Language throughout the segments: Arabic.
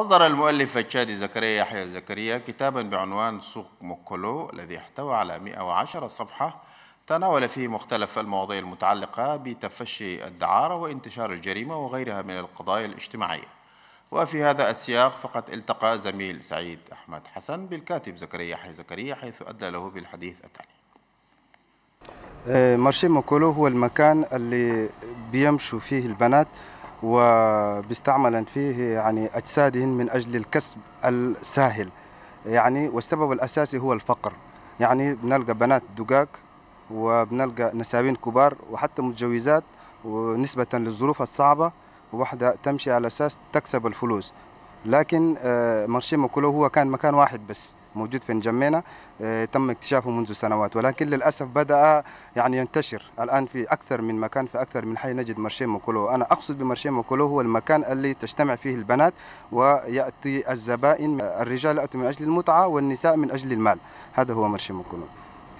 أصدر المؤلف الشادي زكريا يحيى زكريا كتابا بعنوان سوق موكولو الذي احتوى على 110 صفحة تناول فيه مختلف المواضيع المتعلقة بتفشي الدعارة وانتشار الجريمة وغيرها من القضايا الاجتماعية وفي هذا السياق فقد التقى زميل سعيد أحمد حسن بالكاتب زكريا يحيى زكريا حيث أدلى له بالحديث التالي آه، مارشي موكولو هو المكان اللي بيمشوا فيه البنات وبيستعملن فيه يعني أجسادهم من أجل الكسب الساهل يعني والسبب الأساسي هو الفقر يعني بنلقى بنات دقاق وبنلقى نسابين كبار وحتى متجوزات ونسبة للظروف الصعبة واحدة تمشي على أساس تكسب الفلوس لكن آه، مرشيم كله هو كان مكان واحد بس موجود في نجمينا آه، تم اكتشافه منذ سنوات ولكن للاسف بدا يعني ينتشر الان في اكثر من مكان في اكثر من حي نجد مرشين مكولو انا اقصد بمرشين مكولو هو المكان اللي تجتمع فيه البنات وياتي الزبائن الرجال ياتوا من اجل المتعه والنساء من اجل المال هذا هو مرشين مكولو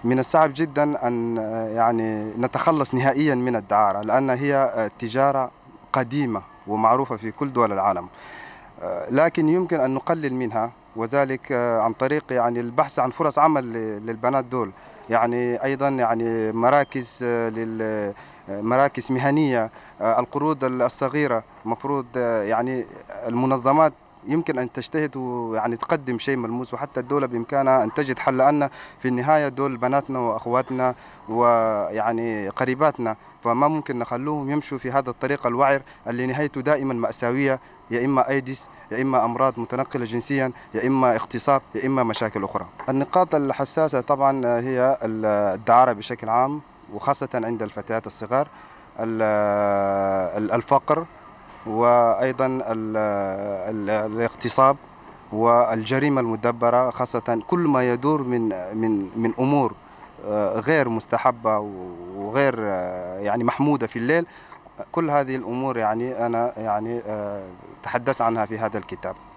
من الصعب جدا ان آه، يعني نتخلص نهائيا من الدعاره لان هي آه، تجاره قديمه ومعروفه في كل دول العالم آه، لكن يمكن أن نقلل منها وذلك آه، عن طريق يعني البحث عن فرص عمل للبنات دول يعني أيضا يعني مراكز آه، لل مراكز مهنية القروض الصغيرة مفروض يعني المنظمات يمكن أن تجتهد ويعني تقدم شيء ملموس وحتى الدولة بإمكانها أن تجد حل لأن في النهاية دول بناتنا وأخواتنا ويعني قريباتنا فما ممكن نخلوهم يمشوا في هذا الطريق الوعر اللي نهايته دائما مأساوية يا إما أيديس يا إما أمراض متنقلة جنسيا يا إما اغتصاب يا إما مشاكل أخرى النقاط الحساسة طبعا هي الدعارة بشكل عام وخاصة عند الفتيات الصغار الفقر وايضا الاغتصاب والجريمه المدبره خاصه كل ما يدور من من من امور آه، غير مستحبه وغير آه، يعني محموده في الليل كل هذه الامور يعني انا يعني آه، تحدثت عنها في هذا الكتاب